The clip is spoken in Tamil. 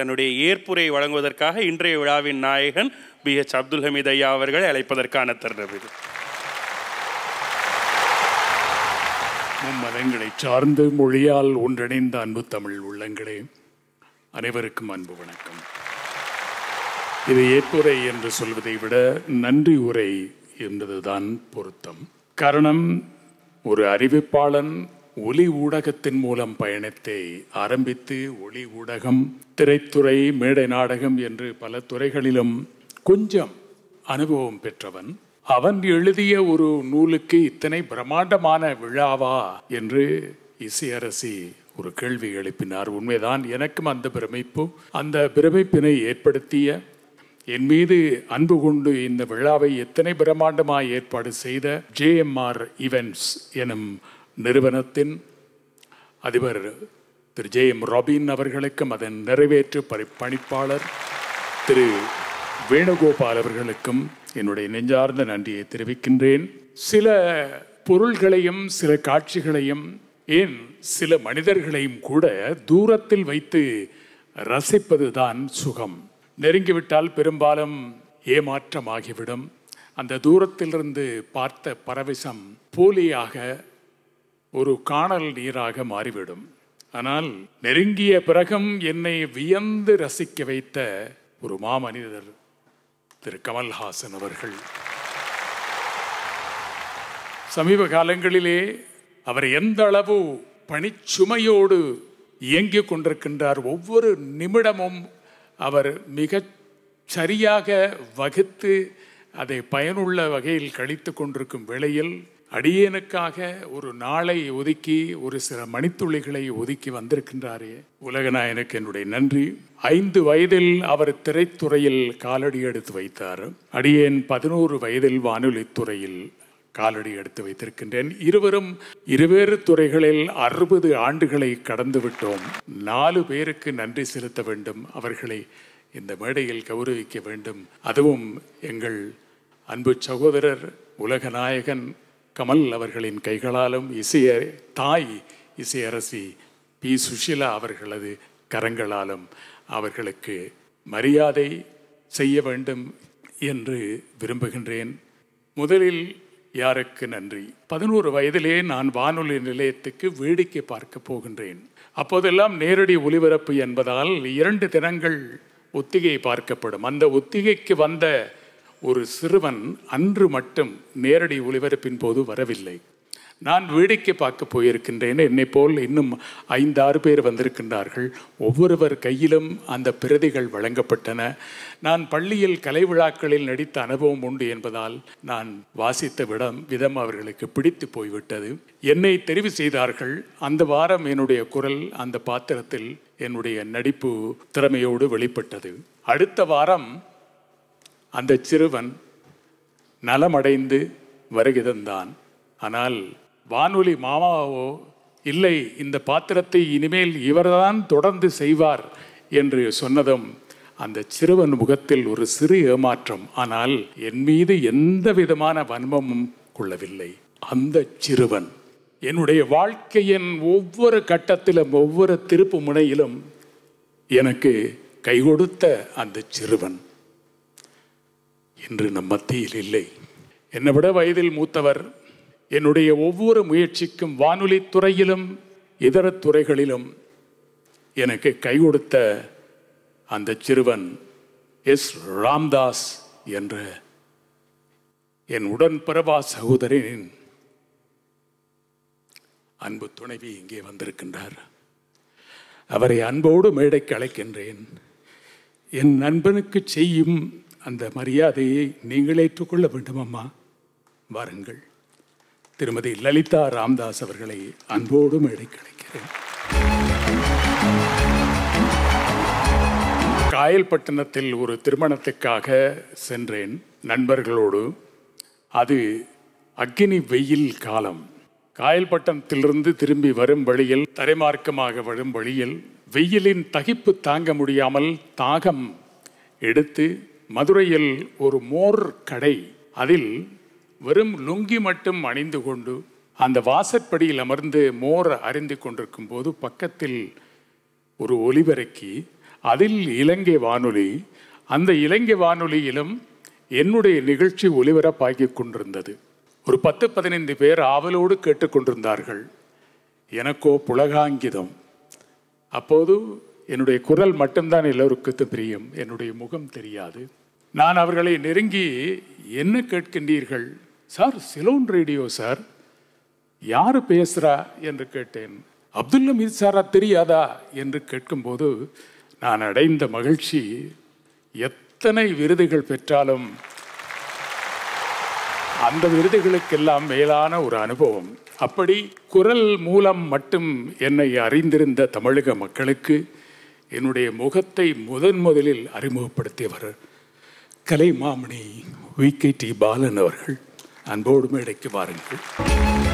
தன்னுடைய ஏற்புரை வழங்குவதற்காக இன்றைய விழாவின் நாயகன் பி எச் அப்துல் ஹமீத் ஐயா அவர்களை அழைப்பதற்கான தருணம் இது மதங்களை சார்ந்த மொழியால் ஒன்றிணைந்த அன்பு தமிழ் உள்ளங்களே அனைவருக்கும் அன்பு வணக்கம் இது ஏற்புரை என்று சொல்வதை விட நன்றி உரை என்பதுதான் பொருத்தம் காரணம் ஒரு அறிவிப்பாளன் ஒலி ஊடகத்தின் மூலம் பயணத்தை ஆரம்பித்து ஒளி ஊடகம் திரைத்துறை மேடை நாடகம் என்று பல துறைகளிலும் கொஞ்சம் அனுபவம் பெற்றவன் அவன் எழுதிய ஒரு நூலுக்கு இத்தனை பிரம்மாண்டமான விழாவா என்று இசையரசி ஒரு கேள்வி எழுப்பினார் உண்மைதான் எனக்கும் அந்த பிரமிப்பு அந்த பிரமிப்பினை ஏற்படுத்திய என் மீது அன்பு கொண்டு இந்த விழாவை எத்தனை பிரம்மாண்டமாக ஏற்பாடு செய்த ஜேஎம்ஆர் இவென்ட்ஸ் எனும் நிறுவனத்தின் அதிபர் திரு ஜே எம் ராபின் அவர்களுக்கும் அதன் நிறைவேற்று பணிப்பாளர் திரு வேணுகோபால் அவர்களுக்கும் என்னுடைய நெஞ்சார்ந்த நன்றியை தெரிவிக்கின்றேன் சில பொருள்களையும் சில காட்சிகளையும் ஏன் சில மனிதர்களையும் கூட தூரத்தில் வைத்து ரசிப்பது தான் சுகம் நெருங்கிவிட்டால் பெரும்பாலும் ஏமாற்றமாகிவிடும் அந்த தூரத்திலிருந்து பார்த்த பரவசம் போலியாக ஒரு காணல் நீராக மாறிவிடும் ஆனால் நெருங்கிய பிறகம் என்னை வியந்து ரசிக்க வைத்த ஒரு மாமனிதர் திரு கமல்ஹாசன் அவர்கள் சமீப காலங்களிலே அவர் எந்த அளவு பணிச்சுமையோடு இயங்கிக் கொண்டிருக்கின்றார் ஒவ்வொரு நிமிடமும் அவர் மிக சரியாக வகுத்து அதை பயனுள்ள வகையில் கழித்து கொண்டிருக்கும் வேளையில் அடியனுக்காக ஒரு நாளை ஒதுக்கி ஒரு சில மணித்துளிகளை ஒதுக்கி வந்திருக்கின்றாரே உலகநாயனுக்கு என்னுடைய நன்றி ஐந்து வயதில் அவர் திரைத்துறையில் காலடி எடுத்து வைத்தார் அடியேன் பதினோரு வயதில் வானொலி துறையில் காலடி எடுத்து வைத்திருக்கின்றேன் இருவரும் இருவேறு துறைகளில் அறுபது ஆண்டுகளை கடந்து விட்டோம் நாலு பேருக்கு நன்றி செலுத்த வேண்டும் அவர்களை இந்த மேடையில் கௌரவிக்க வேண்டும் அதுவும் எங்கள் அன்பு சகோதரர் உலகநாயகன் கமல் அவர்களின் கைகளாலும் இசைய தாய் இசையரசி பி சுஷிலா அவர்களது கரங்களாலும் அவர்களுக்கு மரியாதை செய்ய வேண்டும் என்று விரும்புகின்றேன் முதலில் யாருக்கு நன்றி பதினோரு வயதிலே நான் வானொலி நிலையத்துக்கு வேடிக்கை பார்க்க போகின்றேன் அப்போதெல்லாம் நேரடி ஒலிபரப்பு என்பதால் இரண்டு தினங்கள் ஒத்திகை பார்க்கப்படும் அந்த ஒத்திகைக்கு வந்த ஒரு சிறுவன் அன்று மட்டும் நேரடி ஒளிபரப்பின் போது வரவில்லை நான் வேடிக்கை பார்க்க போயிருக்கின்றேன் என்னை போல் இன்னும் ஐந்தாறு பேர் வந்திருக்கின்றார்கள் ஒவ்வொருவர் கையிலும் அந்த பிரதிகள் வழங்கப்பட்டன நான் பள்ளியில் கலை விழாக்களில் நடித்த அனுபவம் உண்டு என்பதால் நான் வாசித்த விடம் விதம் அவர்களுக்கு பிடித்து போய்விட்டது என்னை தெரிவு செய்தார்கள் அந்த வாரம் என்னுடைய குரல் அந்த பாத்திரத்தில் என்னுடைய நடிப்பு திறமையோடு வெளிப்பட்டது அடுத்த வாரம் அந்த சிறுவன் நலமடைந்து வருகிறந்தான் ஆனால் வானொலி மாமாவோ இல்லை இந்த பாத்திரத்தை இனிமேல் இவர்தான் தொடர்ந்து செய்வார் என்று சொன்னதும் அந்த சிறுவன் முகத்தில் ஒரு சிறு ஏமாற்றம் ஆனால் என் மீது எந்த விதமான வன்மமும் கொள்ளவில்லை அந்த சிறுவன் என்னுடைய வாழ்க்கையின் ஒவ்வொரு கட்டத்திலும் ஒவ்வொரு திருப்பு முனையிலும் எனக்கு கை கொடுத்த அந்த சிறுவன் இன்று நம் மத்தியில் இல்லை என்னை விட வயதில் மூத்தவர் என்னுடைய ஒவ்வொரு முயற்சிக்கும் வானொலி துறையிலும் இதர துறைகளிலும் எனக்கு கை கொடுத்த அந்த சிறுவன் எஸ் ராம்தாஸ் என்ற என் உடன்பிறவா சகோதரின் அன்பு துணைவி இங்கே வந்திருக்கின்றார் அவரை அன்போடு மேடைக்கு அழைக்கின்றேன் என் நண்பனுக்கு செய்யும் அந்த மரியாதையை நீங்கள் ஏற்றுக்கொள்ள வேண்டும் அம்மா வாருங்கள் திருமதி லலிதா ராம்தாஸ் அவர்களை அன்போடு மேடை கிடைக்கிறேன் காயல்பட்டினத்தில் ஒரு திருமணத்துக்காக சென்றேன் நண்பர்களோடு அது அக்னி வெயில் காலம் காயல்பட்டணத்திலிருந்து திரும்பி வரும் வழியில் தரைமார்க்கமாக வரும் வழியில் வெயிலின் தகிப்பு தாங்க முடியாமல் தாகம் எடுத்து மதுரையில் ஒரு மோர் கடை அதில் வெறும் லுங்கி மட்டும் அணிந்து கொண்டு அந்த வாசற்படியில் அமர்ந்து மோர் அறிந்து கொண்டிருக்கும் போது பக்கத்தில் ஒரு ஒலிபரக்கி அதில் இலங்கை வானொலி அந்த இலங்கை வானொலியிலும் என்னுடைய நிகழ்ச்சி ஒலிபரப்பாகி கொண்டிருந்தது ஒரு பத்து பதினைந்து பேர் ஆவலோடு கேட்டுக்கொண்டிருந்தார்கள் எனக்கோ புலகாங்கிதம் அப்போது என்னுடைய குரல் மட்டும்தான் எல்லோருக்கு பிரியம் என்னுடைய முகம் தெரியாது நான் அவர்களை நெருங்கி என்ன கேட்கின்றீர்கள் சார் சிலோன் ரேடியோ சார் யார் பேசுகிறா என்று கேட்டேன் அப்துல் மீது சாரா தெரியாதா என்று கேட்கும்போது நான் அடைந்த மகிழ்ச்சி எத்தனை விருதுகள் பெற்றாலும் அந்த விருதுகளுக்கெல்லாம் மேலான ஒரு அனுபவம் அப்படி குரல் மூலம் மட்டும் என்னை அறிந்திருந்த தமிழக மக்களுக்கு என்னுடைய முகத்தை முதன் முதலில் அறிமுகப்படுத்தியவர் கலை மாமணி வி கே டி பாலன் அவர்கள் அன்போடு மேடைக்கு வாருங்கள்